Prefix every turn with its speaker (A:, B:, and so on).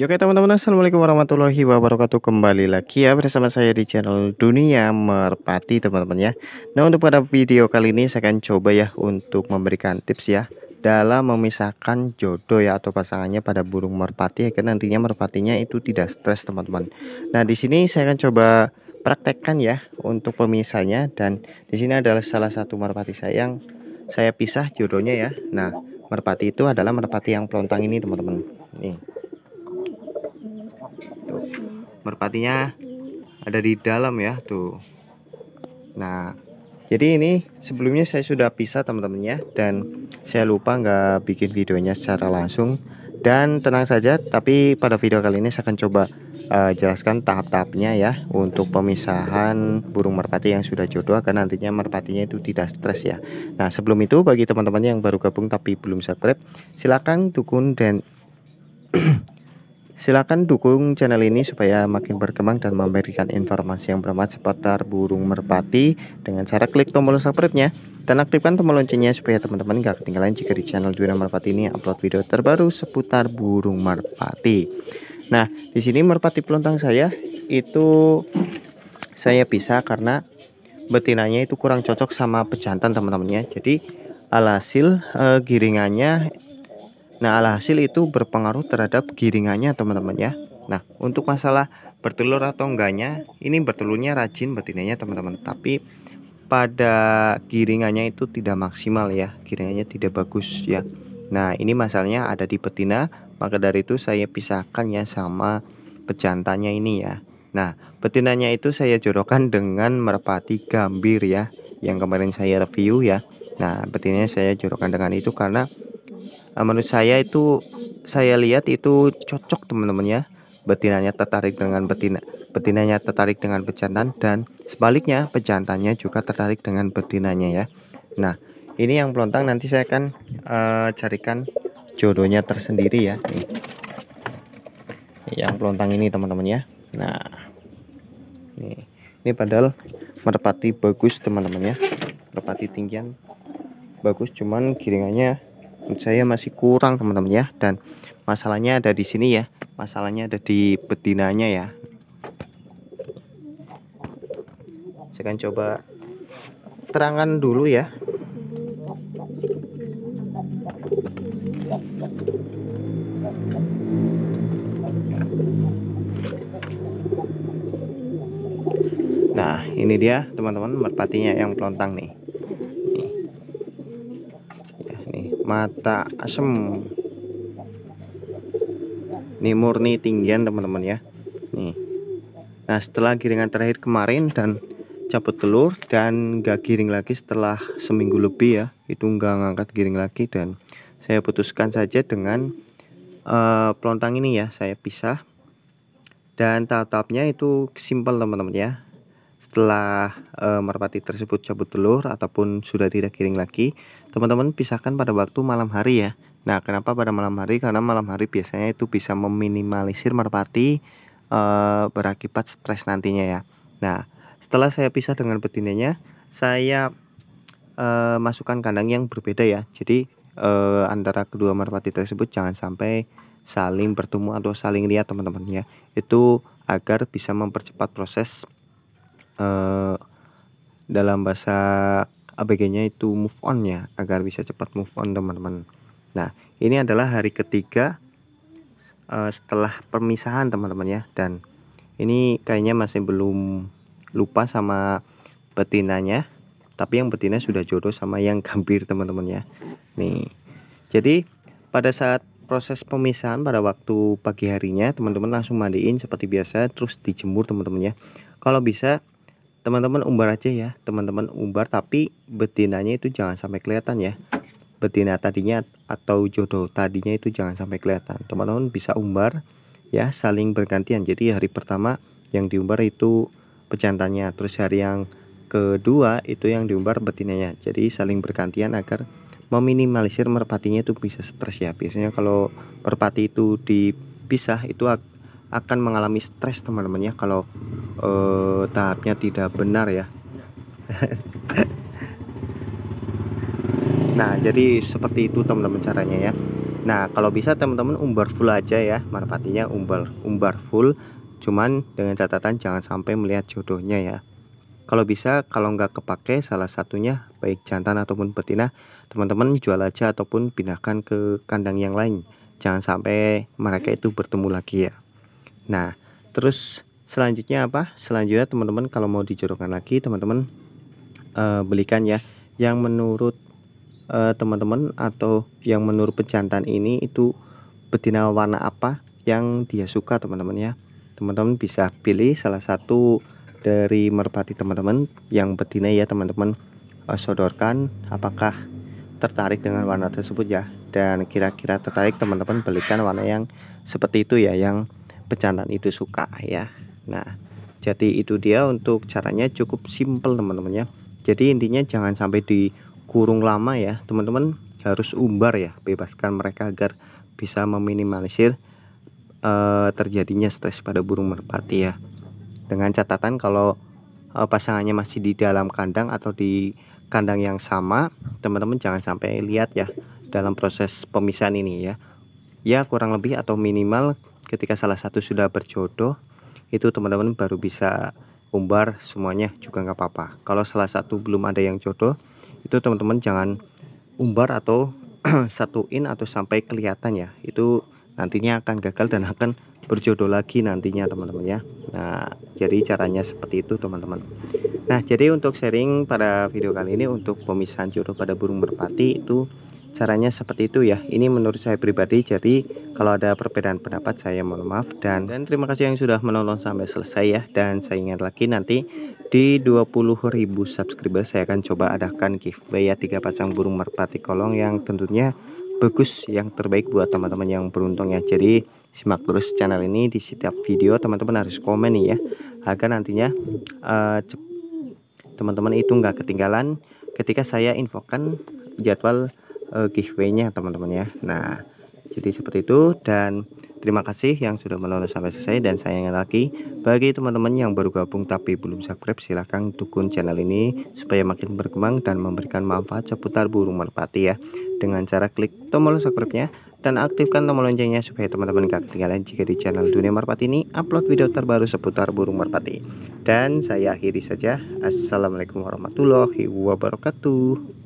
A: Oke teman-teman Assalamualaikum warahmatullahi wabarakatuh Kembali lagi ya bersama saya di channel Dunia Merpati teman-teman ya Nah untuk pada video kali ini saya akan coba ya Untuk memberikan tips ya Dalam memisahkan jodoh ya Atau pasangannya pada burung merpati Agar nantinya merpatinya itu tidak stres teman-teman Nah di sini saya akan coba praktekkan ya Untuk pemisahnya Dan di sini adalah salah satu merpati saya yang Saya pisah jodohnya ya Nah merpati itu adalah merpati yang pelontang ini teman-teman Nih merpatinya ada di dalam ya tuh nah jadi ini sebelumnya saya sudah pisah teman-teman ya dan saya lupa nggak bikin videonya secara langsung dan tenang saja tapi pada video kali ini saya akan coba uh, jelaskan tahap-tahapnya ya untuk pemisahan burung merpati yang sudah jodoh agar nantinya merpatinya itu tidak stres ya nah sebelum itu bagi teman-teman yang baru gabung tapi belum subscribe silahkan dukung dan Silakan dukung channel ini supaya makin berkembang dan memberikan informasi yang bermanfaat seputar burung merpati dengan cara klik tombol subscribe-nya dan aktifkan tombol loncengnya supaya teman-teman gak ketinggalan jika di channel Dunia Merpati ini upload video terbaru seputar burung merpati. Nah, di sini merpati pelontang saya itu saya bisa karena betinanya itu kurang cocok sama pejantan teman-temannya. Jadi alhasil e, giringannya Nah, alhasil itu berpengaruh terhadap giringannya teman-teman ya. Nah, untuk masalah bertelur atau enggaknya, ini bertelurnya rajin betinanya teman-teman, tapi pada giringannya itu tidak maksimal ya, giringannya tidak bagus ya. Nah, ini masalahnya ada di betina, maka dari itu saya pisahkan ya sama pejantannya ini ya. Nah, betinanya itu saya jodohkan dengan merpati gambir ya, yang kemarin saya review ya. Nah, betinanya saya jodohkan dengan itu karena Nah, menurut saya itu saya lihat itu cocok teman-teman ya betinanya tertarik dengan betina betinanya tertarik dengan pejantan dan sebaliknya pejantannya juga tertarik dengan betinanya ya nah ini yang pelontang nanti saya akan uh, carikan jodohnya tersendiri ya Nih. yang pelontang ini teman-teman ya nah ini ini padahal merpati bagus teman-teman ya merpati tinggian bagus cuman giringannya menurut saya masih kurang teman-teman ya dan masalahnya ada di sini ya masalahnya ada di betinanya ya saya akan coba terangkan dulu ya Nah ini dia teman-teman merpatinya yang pelontang nih mata asem ini murni tinggian teman-teman ya nih nah setelah giringan terakhir kemarin dan cabut telur dan gak giring lagi setelah seminggu lebih ya itu nggak ngangkat giring lagi dan saya putuskan saja dengan uh, pelontang ini ya saya pisah dan tahap-tahapnya itu simpel teman-teman ya setelah e, merpati tersebut cabut telur ataupun sudah tidak kering lagi, teman-teman pisahkan pada waktu malam hari ya. Nah, kenapa pada malam hari? Karena malam hari biasanya itu bisa meminimalisir merpati e, berakibat stres nantinya ya. Nah, setelah saya pisah dengan betinanya, saya e, masukkan kandang yang berbeda ya. Jadi e, antara kedua merpati tersebut jangan sampai saling bertemu atau saling lihat teman-teman ya. Itu agar bisa mempercepat proses uh, dalam bahasa ABG-nya itu move on ya agar bisa cepat move on teman-teman. Nah ini adalah hari ketiga uh, setelah permisahan teman-teman ya dan ini kayaknya masih belum lupa sama betinanya tapi yang betina sudah jodoh sama yang gambir teman-teman ya nih jadi pada saat proses pemisahan pada waktu pagi harinya teman-teman langsung mandiin seperti biasa terus dijemur teman-teman ya kalau bisa teman-teman umbar aja ya teman-teman umbar tapi betinanya itu jangan sampai kelihatan ya betina tadinya atau jodoh tadinya itu jangan sampai kelihatan teman-teman bisa umbar ya saling bergantian jadi hari pertama yang diumbar itu pejantannya terus hari yang kedua itu yang diumbar betinanya jadi saling bergantian agar meminimalisir merpatinya itu bisa stres ya biasanya kalau merpati itu dipisah itu akan mengalami stres teman-teman ya kalau eh, tahapnya tidak benar ya nah jadi seperti itu teman-teman caranya ya nah kalau bisa teman-teman umbar full aja ya manfaatnya umbar umbar full cuman dengan catatan jangan sampai melihat jodohnya ya kalau bisa kalau nggak kepake salah satunya baik jantan ataupun betina teman-teman jual aja ataupun pindahkan ke kandang yang lain jangan sampai mereka itu bertemu lagi ya Nah, terus selanjutnya apa? Selanjutnya teman-teman kalau mau dijodohkan lagi teman-teman uh, belikan ya yang menurut eh, teman-teman uh, atau yang menurut pejantan ini itu betina warna apa yang dia suka teman-teman ya teman-teman bisa pilih salah satu dari merpati teman-teman yang betina ya teman-teman uh, sodorkan apakah tertarik dengan warna tersebut ya dan kira-kira tertarik teman-teman belikan warna yang seperti itu ya yang pecandan itu suka ya nah jadi itu dia untuk caranya cukup simple teman-teman ya jadi intinya jangan sampai dikurung lama ya teman-teman harus umbar ya bebaskan mereka agar bisa meminimalisir uh, terjadinya stres pada burung merpati ya dengan catatan kalau uh, pasangannya masih di dalam kandang atau di kandang yang sama teman-teman jangan sampai lihat ya dalam proses pemisahan ini ya ya kurang lebih atau minimal ketika salah satu sudah berjodoh itu teman-teman baru bisa umbar semuanya juga nggak apa-apa kalau salah satu belum ada yang jodoh itu teman-teman jangan umbar atau satuin atau sampai kelihatan ya itu nantinya akan gagal dan akan berjodoh lagi nantinya teman-teman ya nah jadi caranya seperti itu teman-teman nah jadi untuk sharing pada video kali ini untuk pemisahan jodoh pada burung merpati itu caranya seperti itu ya ini menurut saya pribadi jadi kalau ada perbedaan pendapat saya mohon maaf dan dan terima kasih yang sudah menonton sampai selesai ya dan saya ingat lagi nanti di 20.000 subscriber saya akan coba adakan giveaway ya tiga pasang burung merpati kolong yang tentunya bagus yang terbaik buat teman-teman yang beruntung ya jadi simak terus channel ini di setiap video teman-teman harus komen nih ya agar nantinya teman eh, teman-teman itu nggak ketinggalan ketika saya infokan jadwal uh, giveaway-nya teman-teman ya. Nah, jadi seperti itu dan terima kasih yang sudah menonton sampai selesai dan saya ingin lagi bagi teman-teman yang baru gabung tapi belum subscribe silahkan dukung channel ini supaya makin berkembang dan memberikan manfaat seputar burung merpati ya dengan cara klik tombol subscribe-nya dan aktifkan tombol loncengnya supaya teman-teman gak ketinggalan jika di channel Dunia Merpati ini upload video terbaru seputar burung merpati dan saya akhiri saja Assalamualaikum warahmatullahi wabarakatuh